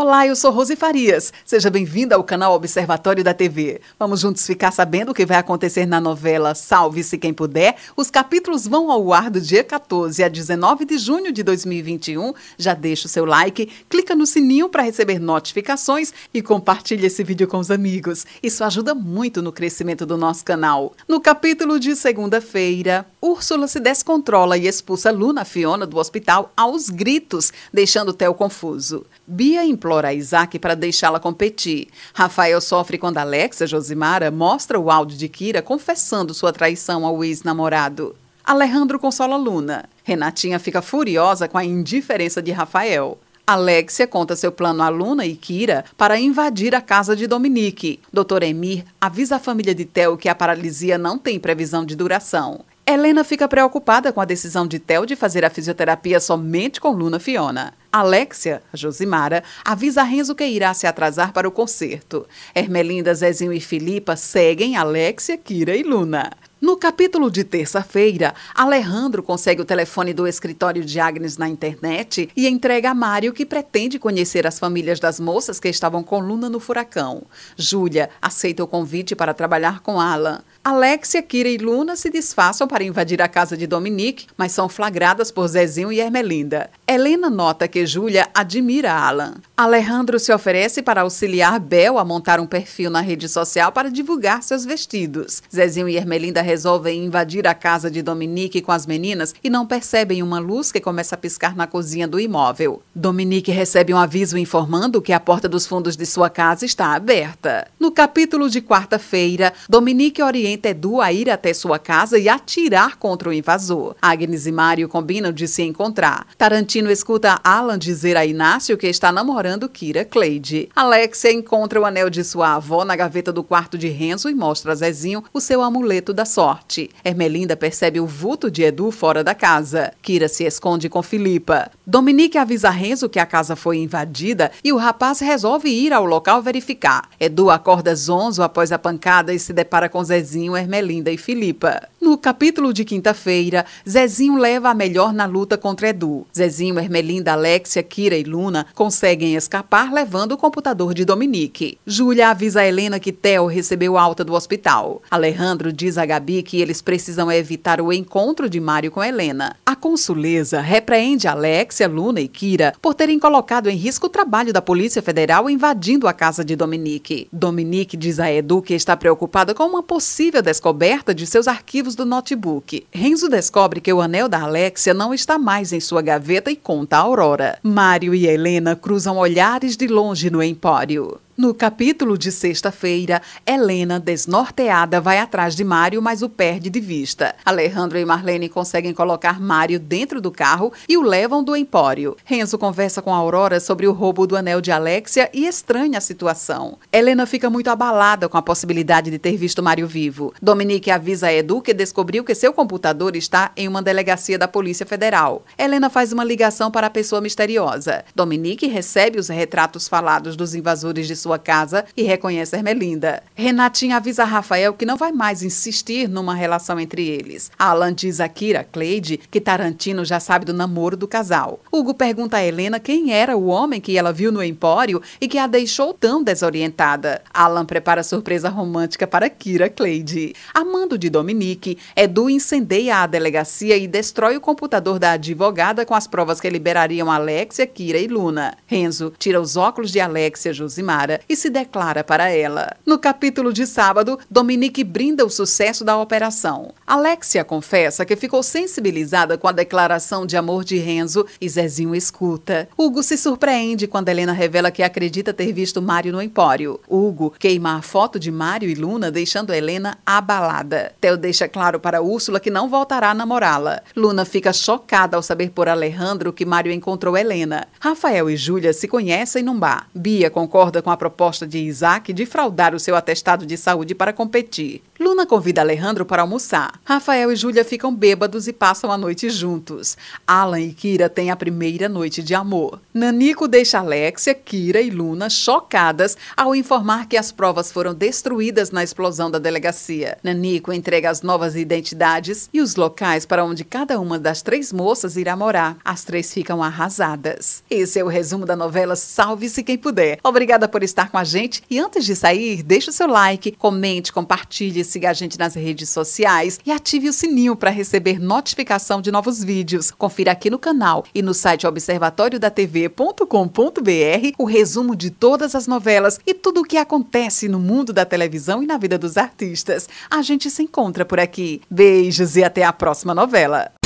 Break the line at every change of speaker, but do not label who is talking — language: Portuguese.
Olá, eu sou Rose Farias. Seja bem-vinda ao canal Observatório da TV. Vamos juntos ficar sabendo o que vai acontecer na novela Salve-se Quem Puder. Os capítulos vão ao ar do dia 14 a 19 de junho de 2021. Já deixa o seu like, clica no sininho para receber notificações e compartilha esse vídeo com os amigos. Isso ajuda muito no crescimento do nosso canal. No capítulo de segunda-feira, Úrsula se descontrola e expulsa Luna Fiona do hospital aos gritos, deixando Theo confuso. Bia implora implora a Isaac para deixá-la competir. Rafael sofre quando Alexa Josimara mostra o áudio de Kira confessando sua traição ao ex-namorado. Alejandro consola Luna. Renatinha fica furiosa com a indiferença de Rafael. Alexia conta seu plano a Luna e Kira para invadir a casa de Dominique. Dr. Emir avisa a família de Theo que a paralisia não tem previsão de duração. Helena fica preocupada com a decisão de Theo de fazer a fisioterapia somente com Luna Fiona. Alexia, Josimara, avisa Renzo que irá se atrasar para o concerto. Hermelinda, Zezinho e Filipa seguem Alexia, Kira e Luna. No capítulo de terça-feira, Alejandro consegue o telefone do escritório de Agnes na internet e entrega a Mário, que pretende conhecer as famílias das moças que estavam com Luna no furacão. Júlia aceita o convite para trabalhar com Alan. Alexia, Kira e Luna se disfarçam para invadir a casa de Dominique, mas são flagradas por Zezinho e Ermelinda. Helena nota que Júlia admira Alan. Alejandro se oferece para auxiliar Bel a montar um perfil na rede social para divulgar seus vestidos. Zezinho e Ermelinda resolvem invadir a casa de Dominique com as meninas e não percebem uma luz que começa a piscar na cozinha do imóvel. Dominique recebe um aviso informando que a porta dos fundos de sua casa está aberta. No capítulo de quarta-feira, Dominique orienta Edu a ir até sua casa e atirar contra o invasor. Agnes e Mário combinam de se encontrar. Tarantino escuta Alan dizer a Inácio que está namorando Kira Cleide. Alexia encontra o anel de sua avó na gaveta do quarto de Renzo e mostra a Zezinho o seu amuleto da sorte. Hermelinda percebe o vulto de Edu fora da casa. Kira se esconde com Filipa. Dominique avisa Renzo que a casa foi invadida e o rapaz resolve ir ao local verificar. Edu acorda zonzo após a pancada e se depara com Zezinho, Hermelinda e Filipa. No capítulo de quinta-feira, Zezinho leva a melhor na luta contra Edu. Zezinho, Hermelinda, Alexia, Kira e Luna conseguem escapar levando o computador de Dominique. Júlia avisa a Helena que Theo recebeu alta do hospital. Alejandro diz a Gabi que eles precisam evitar o encontro de Mário com Helena. A consuleza repreende Alexia, Luna e Kira por terem colocado em risco o trabalho da Polícia Federal invadindo a casa de Dominique. Dominique diz a Edu que está preocupada com uma possível descoberta de seus arquivos do notebook. Renzo descobre que o anel da Alexia não está mais em sua gaveta e conta a Aurora. Mário e Helena cruzam olhares de longe no empório. No capítulo de sexta-feira, Helena, desnorteada, vai atrás de Mário, mas o perde de vista. Alejandro e Marlene conseguem colocar Mário dentro do carro e o levam do empório. Renzo conversa com Aurora sobre o roubo do anel de Alexia e estranha a situação. Helena fica muito abalada com a possibilidade de ter visto Mário vivo. Dominique avisa a Edu que descobriu que seu computador está em uma delegacia da Polícia Federal. Helena faz uma ligação para a pessoa misteriosa. Dominique recebe os retratos falados dos invasores de sua sua casa e reconhece Ermelinda. Renatinha avisa Rafael que não vai mais insistir numa relação entre eles. Alan diz a Kira, Cleide, que Tarantino já sabe do namoro do casal. Hugo pergunta a Helena quem era o homem que ela viu no empório e que a deixou tão desorientada. Alan prepara surpresa romântica para Kira Cleide. Amando de Dominique, Edu incendeia a delegacia e destrói o computador da advogada com as provas que liberariam Alexia, Kira e Luna. Renzo tira os óculos de Alexia Josimara e se declara para ela. No capítulo de sábado, Dominique brinda o sucesso da operação. Alexia confessa que ficou sensibilizada com a declaração de amor de Renzo e Zezinho escuta. Hugo se surpreende quando Helena revela que acredita ter visto Mário no empório. Hugo queima a foto de Mário e Luna, deixando Helena abalada. Theo deixa claro para Úrsula que não voltará a namorá-la. Luna fica chocada ao saber por Alejandro que Mário encontrou Helena. Rafael e Júlia se conhecem num bar. Bia concorda com a proposta proposta de Isaac de fraudar o seu atestado de saúde para competir. Luna convida Alejandro para almoçar. Rafael e Júlia ficam bêbados e passam a noite juntos. Alan e Kira têm a primeira noite de amor. Nanico deixa Alexia, Kira e Luna chocadas ao informar que as provas foram destruídas na explosão da delegacia. Nanico entrega as novas identidades e os locais para onde cada uma das três moças irá morar. As três ficam arrasadas. Esse é o resumo da novela Salve-se Quem Puder. Obrigada por estar com a gente e antes de sair, deixe o seu like, comente, compartilhe, siga a gente nas redes sociais e ative o sininho para receber notificação de novos vídeos. Confira aqui no canal e no site observatoriodatv.com.br o resumo de todas as novelas e tudo o que acontece no mundo da televisão e na vida dos artistas. A gente se encontra por aqui. Beijos e até a próxima novela.